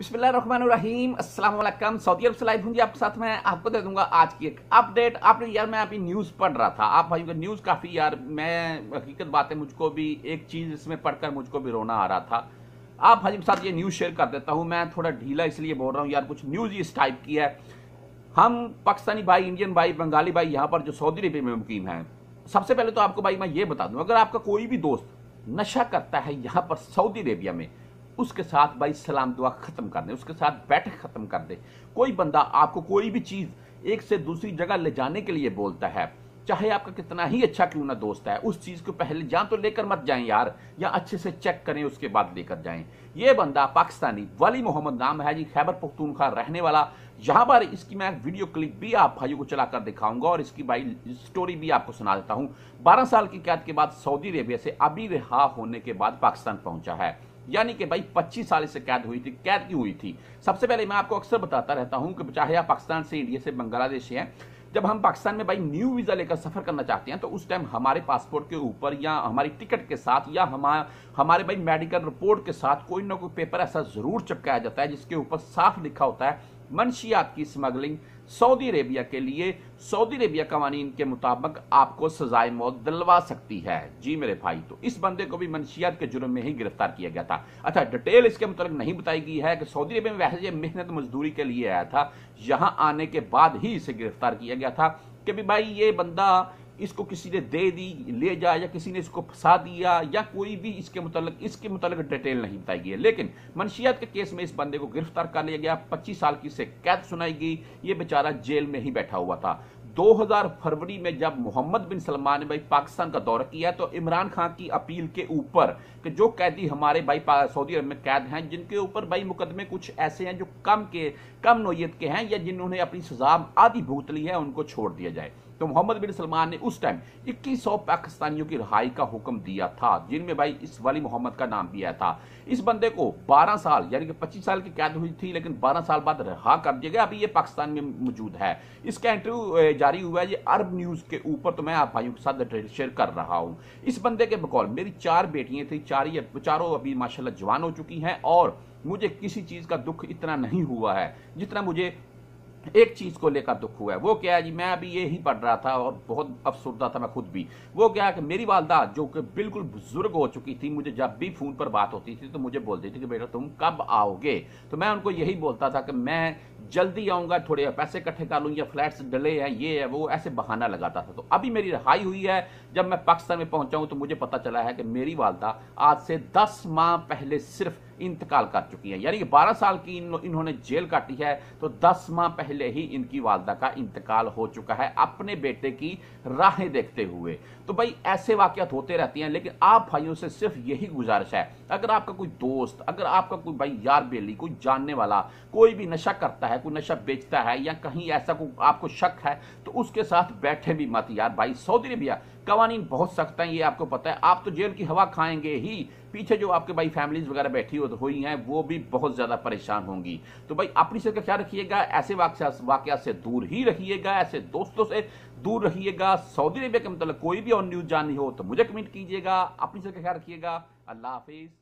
بسم اللہ الرحمن الرحیم السلام علیکم سعودی عرب سے لائف ہوں جی آپ کے ساتھ میں آپ کو دے دوں گا آج کی ایک اپ ڈیٹ آپ نے یار میں آپ نیوز پڑھ رہا تھا آپ بھائیوں کا نیوز کافی یار میں حقیقت باتیں مجھ کو بھی ایک چیز اس میں پڑھ کر مجھ کو بھی رونا آ رہا تھا آپ بھائی کے ساتھ یہ نیوز شیئر کر دیتا ہوں میں تھوڑا ڈھیلا اس لیے بول رہا ہوں یار کچھ نیوز اس ٹائپ کی ہے ہم پاکستانی بھائی انڈین بھائی بنگالی بھائی یہاں پر جو سعودی عربیہ میں مقیم ہیں سب سے پہلے تو آپ کو بھائی میں یہ بتا دوں اگر آپ کا کوئی بھی دوست نشہ کرتا ہے یہاں پر سعودی عربیہ میں اس کے ساتھ بھائی سلام دعا ختم کر دیں اس کے ساتھ بیٹھ ختم کر دیں کوئی بندہ آپ کو کوئی بھی چیز ایک سے دوسری جگہ لے جانے کے لیے بولتا ہے چاہے آپ کا کتنا ہی اچھا کیوں نہ دوست ہے اس چیز کو پہلے جان تو لے کر مت جائیں یار یا اچھے سے چیک کریں اس کے بعد لے کر جائیں یہ بندہ پاکستانی ولی محمد نام ہے جی خیبر پختونخوا رہنے والا یہاں پر اس کی میں ویڈیو کلک بھی آپ بھائیوں کو چلا کر دکھاؤں گا اور اس کی بھائی سٹوری بھی آپ کو سنا دیتا ہوں بارہ سال کی قید کے بعد سعودی عربیہ سے ابھی رہا ہونے کے بعد پاکستان پہنچا ہے یعنی کہ کہ بھائی پچیس سے سے قید قید ہوئی ہوئی تھی تھی کی سب پہلے میں آپ کو اکثر بتاتا رہتا ہوں چاہے آپ پاکستان سے انڈیا سے بنگلہ دیش ہیں جب ہم پاکستان میں بھائی نیو ویزا لے کر سفر کرنا چاہتے ہیں تو اس ٹائم ہمارے پاسپورٹ کے اوپر یا ہماری ٹکٹ کے ساتھ یا ہمارے بھائی میڈیکل رپورٹ کے ساتھ کوئی نہ کوئی پیپر ایسا ضرور چپکایا جاتا ہے جس کے اوپر صاف لکھا ہوتا ہے منشیات کی سمگلنگ سعودی عربیہ کے لیے سعودی عربیہ قوانین کے مطابق آپ کو سزائے موت دلوا سکتی ہے جی میرے بھائی تو اس بندے کو بھی منشیات کے جرم میں ہی گرفتار کیا گیا تھا اچھا ڈیٹیل اس کے متعلق نہیں بتائی گئی ہے کہ سعودی عربیہ میں ویسے محنت مزدوری کے لیے آیا تھا یہاں آنے کے بعد ہی اسے گرفتار کیا گیا تھا کہ بھائی یہ بندہ اس کو کسی نے دے دی لے جا یا کسی نے اس کو پھنسا دیا یا کوئی بھی اس کے متعلق اس کے متعلق ڈیٹیل نہیں بتائی گئی ہے لیکن منشیات کے کیس میں اس بندے کو گرفتار کر لیا گیا پچیس سال کی اسے قید سنائی گئی یہ بیچارہ جیل میں ہی بیٹھا ہوا تھا دو ہزار فروری میں جب محمد بن سلمان نے بھائی پاکستان کا دورہ کیا تو عمران خان کی اپیل کے اوپر کہ جو قیدی ہمارے بھائی سعودی عرب میں قید ہیں جن کے اوپر بھائی مقدمے کچھ ایسے ہیں جو کم کے کم نوعیت کے ہیں یا جنہوں نے اپنی سزا آدھی بھوت لی ہے ان کو چھوڑ دیا جائے تو محمد بن سلمان نے اس ٹائم اکیس سو پاکستانیوں کی رہائی کا حکم دیا تھا جن میں بھائی اس ولی محمد کا نام بھی آیا تھا اس بندے کو بارہ سال یعنی کہ پچیس سال کی قید ہوئی تھی لیکن بارہ سال بعد رہا کر دیا گیا ابھی یہ پاکستان میں موجود ہے اس کا انٹرویو جاری ہوا ہے یہ عرب نیوز کے اوپر تو میں آپ بھائیوں کے ساتھ ڈیٹیل شیئر کر رہا ہوں اس بندے کے بقول میری چار بیٹیاں تھیں چار چاروں ابھی ماشاءاللہ جوان ہو چکی ہیں اور مجھے کسی چیز کا دکھ اتنا نہیں ہوا ہے جتنا مجھے ایک چیز کو لے کر دکھ ہوا ہے وہ کیا ہے جی میں ابھی یہی پڑھ رہا تھا اور بہت افسردہ تھا میں خود بھی وہ کیا کہ میری والدہ جو کہ بالکل بزرگ ہو چکی تھی مجھے جب بھی فون پر بات ہوتی تھی تو مجھے بولتی تھی کہ بیٹا تم کب آؤ گے تو میں ان کو یہی بولتا تھا کہ میں جلدی آؤں گا تھوڑے پیسے کٹھے کر لوں یا فلیٹس ڈلے ہیں یہ ہے وہ ایسے بہانہ لگاتا تھا تو ابھی میری رہائی ہوئی ہے جب میں پاکستان میں پہنچا ہوں تو مجھے پتا چلا ہے کہ میری والدہ آج سے دس ماہ پہلے صرف انتقال کر چکی ہے یعنی بارہ سال کی انہوں نے جیل کاٹی ہے تو دس ماہ پہلے ہی ان کی والدہ کا انتقال ہو چکا ہے اپنے بیٹے کی راہیں دیکھتے ہوئے تو بھائی ایسے واقعات ہوتے رہتی ہیں لیکن آپ بھائیوں سے صرف یہی گزارش ہے اگر آپ کا کوئی دوست اگر آپ کا کوئی بھائی یار بیلی کوئی جاننے والا کوئی بھی نشہ کرتا ہے کوئی نشہ بیچتا ہے یا کہیں ایسا کوئی آپ کو شک ہے تو اس کے ساتھ بیٹھے بھی مت یار بھائی سعودی عربیہ قوانین بہت سخت ہیں یہ آپ کو پتہ ہے آپ تو جیل کی ہوا کھائیں گے ہی پیچھے جو آپ کے بھائی فیملیز وغیرہ بیٹھی ہوئی ہیں وہ بھی بہت زیادہ پریشان ہوں گی تو بھائی اپنی صحت کا خیال رکھیے گا ایسے واقعات سے دور ہی رکھیے گا ایسے دوستوں سے دور رہیے گا سعودی عربیہ کے متعلق کوئی بھی اور نیوز جاننی ہو تو مجھے کمنٹ کیجیے گا اپنی صحت کا خیال رکھیے گا اللہ حافظ